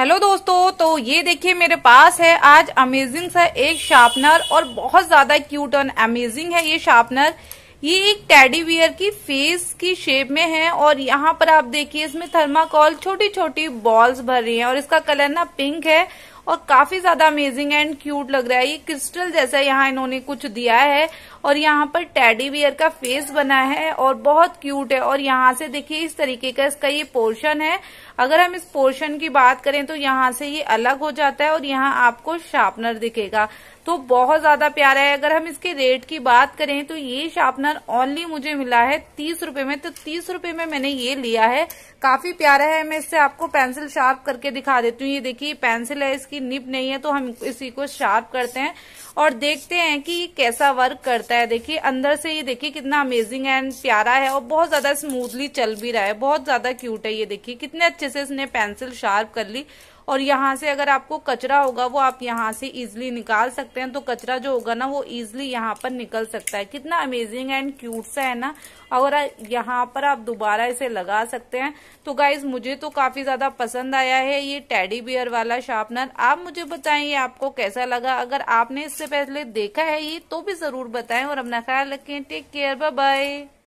hello दोस्तों तो ये देखिए मेरे पास है आज अमेजिंग सा एक शार्पनर और बहुत ज्यादा क्यूट और अमेजिंग है ये शार्पनर ये एक टेडी वियर की फेस की शेप में है और यहाँ पर आप देखिए इसमें थर्माकोल छोटी छोटी बॉल्स भर रही हैं और इसका कलर ना पिंक है और काफी ज्यादा अमेजिंग एंड क्यूट लग रहा है ये क्रिस्टल जैसा यहाँ इन्होंने कुछ दिया है और यहाँ पर टेडी बियर का फेस बना है और बहुत क्यूट है और यहाँ से देखिए इस तरीके का इसका ये पोर्शन है अगर हम इस पोर्शन की बात करें तो यहाँ से ये अलग हो जाता है और यहाँ आपको शार्पनर दिखेगा तो बहुत ज्यादा प्यारा है अगर हम इसके रेट की बात करें तो ये शार्पनर ओनली मुझे मिला है तीस रूपये में तो तीस रूपये में मैंने ये लिया है काफी प्यारा है मैं इससे आपको पेंसिल शार्प करके दिखा देती हूँ ये देखिए पेंसिल है इसकी इसकी निप नहीं है तो हम इसी को शार्प करते हैं और देखते हैं कि कैसा वर्क करता है देखिए अंदर से ये देखिए कितना अमेजिंग एंड प्यारा है और बहुत ज्यादा स्मूथली चल भी रहा है बहुत ज्यादा क्यूट है ये देखिए कितने अच्छे से इसने पेंसिल शार्प कर ली और यहाँ से अगर आपको कचरा होगा वो आप यहाँ से इजिली निकाल सकते हैं तो कचरा जो होगा ना वो इजिली यहाँ पर निकल सकता है कितना अमेजिंग एंड क्यूट सा है ना और यहाँ पर आप दोबारा इसे लगा सकते हैं तो गाइज मुझे तो काफी ज्यादा पसंद आया है ये टेडी बियर वाला शार्पनर आप मुझे बताएं ये आपको कैसा लगा अगर आपने इससे पहले देखा है ये तो भी जरूर बताएं और अपना ख्याल रखें टेक केयर बाय